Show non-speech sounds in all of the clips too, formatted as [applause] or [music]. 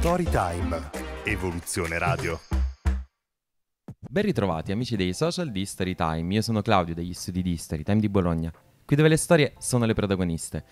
Storytime. Evoluzione Radio. Ben ritrovati amici dei social di Storytime, io sono Claudio degli studi di Storytime di Bologna, qui dove le storie sono le protagoniste.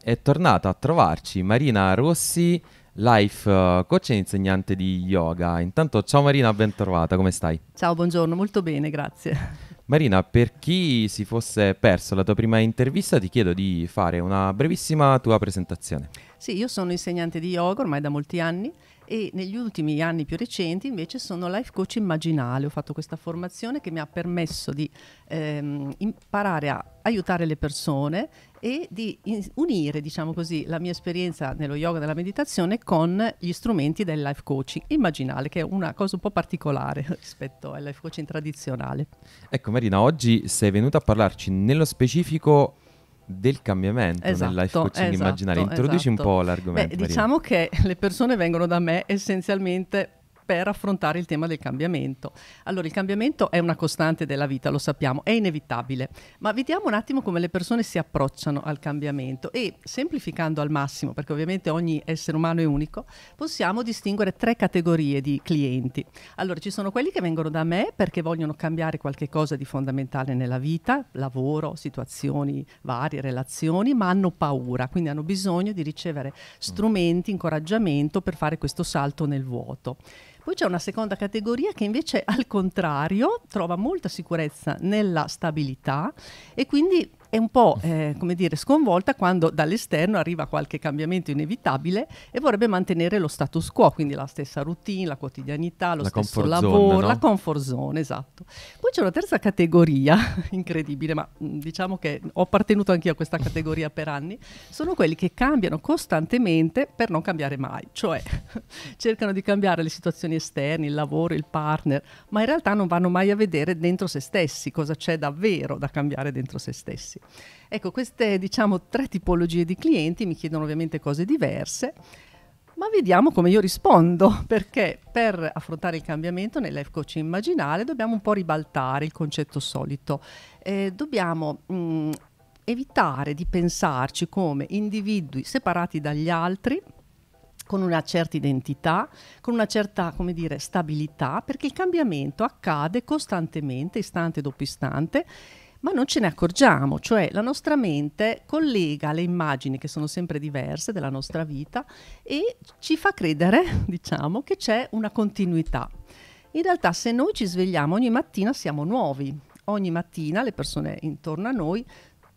È tornata a trovarci Marina Rossi, life eh, coach e insegnante di yoga. Intanto ciao Marina, ben trovata, come stai? Ciao, buongiorno, molto bene, grazie. [laughs] Marina, per chi si fosse perso la tua prima intervista, ti chiedo di fare una brevissima tua presentazione. Sì, io sono insegnante di yoga ormai da molti anni e negli ultimi anni più recenti invece sono life coach immaginale. Ho fatto questa formazione che mi ha permesso di ehm, imparare a aiutare le persone e di unire, diciamo così, la mia esperienza nello yoga della meditazione con gli strumenti del life coaching immaginale, che è una cosa un po' particolare [laughs] rispetto al life coaching tradizionale. Ecco Marina, oggi sei venuta a parlarci nello specifico del cambiamento esatto, nel life coaching esatto, immaginario. Introduci esatto. un po' l'argomento. Beh, diciamo che le persone vengono da me essenzialmente per affrontare il tema del cambiamento. Allora, il cambiamento è una costante della vita, lo sappiamo, è inevitabile, ma vediamo un attimo come le persone si approcciano al cambiamento e semplificando al massimo, perché ovviamente ogni essere umano è unico, possiamo distinguere tre categorie di clienti. Allora, ci sono quelli che vengono da me perché vogliono cambiare qualche cosa di fondamentale nella vita, lavoro, situazioni varie, relazioni, ma hanno paura, quindi hanno bisogno di ricevere mm. strumenti, incoraggiamento per fare questo salto nel vuoto. Poi c'è una seconda categoria che invece al contrario trova molta sicurezza nella stabilità e quindi è un po' eh, come dire, sconvolta quando dall'esterno arriva qualche cambiamento inevitabile e vorrebbe mantenere lo status quo, quindi la stessa routine, la quotidianità, lo la stesso lavoro, zone, no? la comfort zone, esatto. Poi c'è una terza categoria, [laughs] incredibile, ma mm, diciamo che ho appartenuto anch'io a questa categoria per anni, sono quelli che cambiano costantemente per non cambiare mai, cioè [laughs] cercano di cambiare le situazioni esterne, il lavoro, il partner, ma in realtà non vanno mai a vedere dentro se stessi cosa c'è davvero da cambiare dentro se stessi. Ecco, queste diciamo tre tipologie di clienti mi chiedono ovviamente cose diverse, ma vediamo come io rispondo, [laughs] perché per affrontare il cambiamento nel coaching immaginale dobbiamo un po' ribaltare il concetto solito. Eh, dobbiamo mh, mm, evitare di pensarci come individui separati dagli altri, con una certa identità, con una certa come dire, stabilità, perché il cambiamento accade costantemente, istante dopo istante, ma non ce ne accorgiamo, cioè la nostra mente collega le immagini che sono sempre diverse della nostra vita e ci fa credere, [laughs] diciamo, che c'è una continuità. In realtà se noi ci svegliamo ogni mattina siamo nuovi, ogni mattina le persone intorno a noi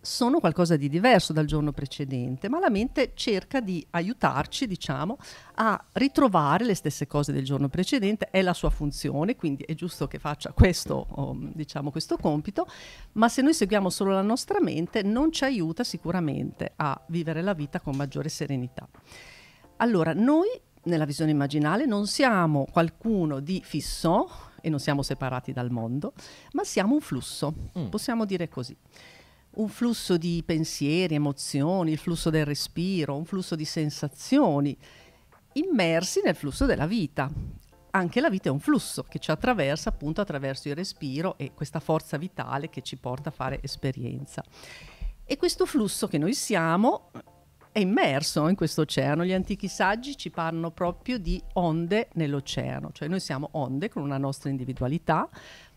sono qualcosa di diverso dal giorno precedente, ma la mente cerca di aiutarci, diciamo, a ritrovare le stesse cose del giorno precedente, è la sua funzione, quindi è giusto che faccia questo, oh, diciamo, questo compito, ma se noi seguiamo solo la nostra mente non ci aiuta sicuramente a vivere la vita con maggiore serenità. Allora, noi nella visione immaginale non siamo qualcuno di fisso e non siamo separati dal mondo, ma siamo un flusso, mm. possiamo dire così un flusso di pensieri, emozioni, il flusso del respiro, un flusso di sensazioni, immersi nel flusso della vita. Anche la vita è un flusso che ci attraversa appunto attraverso il respiro e questa forza vitale che ci porta a fare esperienza. E questo flusso che noi siamo è immerso in questo oceano. Gli antichi saggi ci parlano proprio di onde nell'oceano, cioè noi siamo onde con una nostra individualità,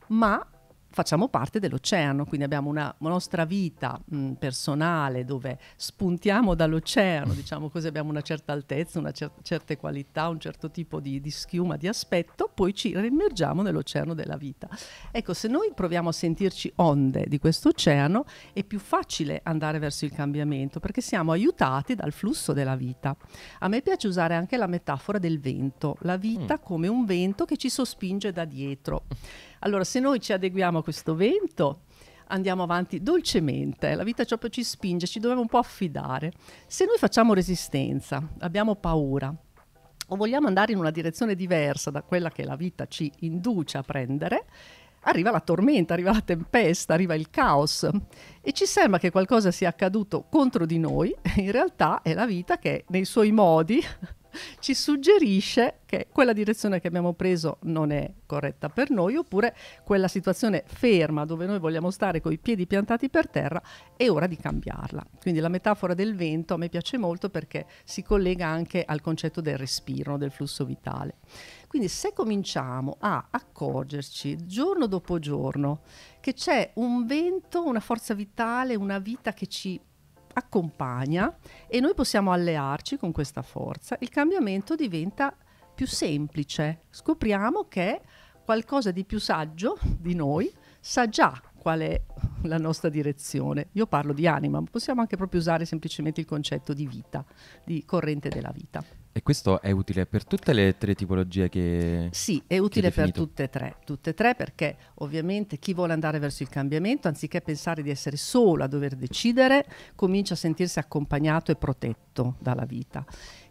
ma facciamo parte dell'oceano, quindi abbiamo una nostra vita mh, personale dove spuntiamo dall'oceano, diciamo così abbiamo una certa altezza, una cer- certe qualità, un certo tipo di, di schiuma, di aspetto, poi ci rimergiamo nell'oceano della vita. Ecco, se noi proviamo a sentirci onde di questo oceano è più facile andare verso il cambiamento perché siamo aiutati dal flusso della vita. A me piace usare anche la metafora del vento, la vita mm. come un vento che ci sospinge da dietro. Allora, se noi ci adeguiamo a questo vento, andiamo avanti dolcemente, la vita proprio ci spinge, ci dobbiamo un po' affidare. Se noi facciamo resistenza, abbiamo paura o vogliamo andare in una direzione diversa da quella che la vita ci induce a prendere, arriva la tormenta, arriva la tempesta, arriva il caos e ci sembra che qualcosa sia accaduto contro di noi, in realtà è la vita che nei suoi modi ci suggerisce che quella direzione che abbiamo preso non è corretta per noi, oppure quella situazione ferma dove noi vogliamo stare con i piedi piantati per terra, è ora di cambiarla. Quindi la metafora del vento a me piace molto perché si collega anche al concetto del respiro, del flusso vitale. Quindi se cominciamo a accorgerci giorno dopo giorno che c'è un vento, una forza vitale, una vita che ci accompagna e noi possiamo allearci con questa forza, il cambiamento diventa più semplice. Scopriamo che qualcosa di più saggio di noi sa già qual è la nostra direzione. Io parlo di anima, ma possiamo anche proprio usare semplicemente il concetto di vita, di corrente della vita. E questo è utile per tutte le tre tipologie che... Sì, è utile per tutte e tre, tutte e tre perché ovviamente chi vuole andare verso il cambiamento, anziché pensare di essere solo a dover decidere, comincia a sentirsi accompagnato e protetto dalla vita.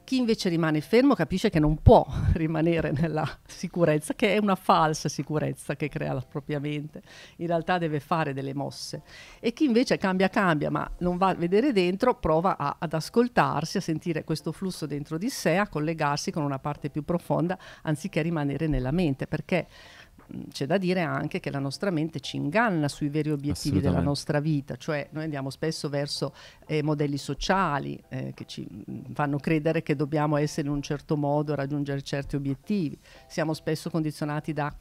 Chi invece rimane fermo capisce che non può [laughs] rimanere nella sicurezza, che è una falsa sicurezza che crea la propria mente. In realtà deve fare delle mosse. E chi invece cambia, cambia, ma non va a vedere dentro, prova a, ad ascoltarsi, a sentire questo flusso dentro di sé, a collegarsi con una parte più profonda, anziché rimanere nella mente. Perché c'è da dire anche che la nostra mente ci inganna sui veri obiettivi della nostra vita, cioè noi andiamo spesso verso eh, modelli sociali eh, che ci mm, fanno credere che dobbiamo essere in un certo modo, raggiungere certi obiettivi, siamo spesso condizionati da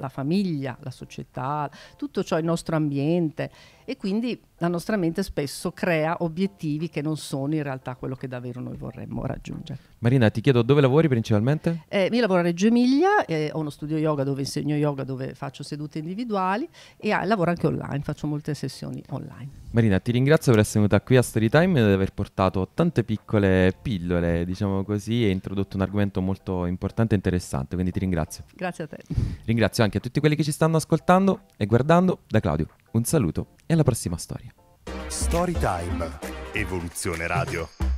la famiglia, la società, tutto ciò, è il nostro ambiente e quindi la nostra mente spesso crea obiettivi che non sono in realtà quello che davvero noi vorremmo raggiungere. Marina, ti chiedo dove lavori principalmente? Eh, io lavoro a Reggio Emilia, eh, ho uno studio yoga dove insegno yoga, dove faccio sedute individuali e ah, lavoro anche online, faccio molte sessioni online. Marina, ti ringrazio per essere venuta qui a Storytime e di aver portato tante piccole pillole, diciamo così, e introdotto un argomento molto importante e interessante, quindi ti ringrazio. Grazie a te. Ringrazio anche a tutti quelli che ci stanno ascoltando e guardando. Da Claudio, un saluto e alla prossima storia. Storytime, Evoluzione Radio.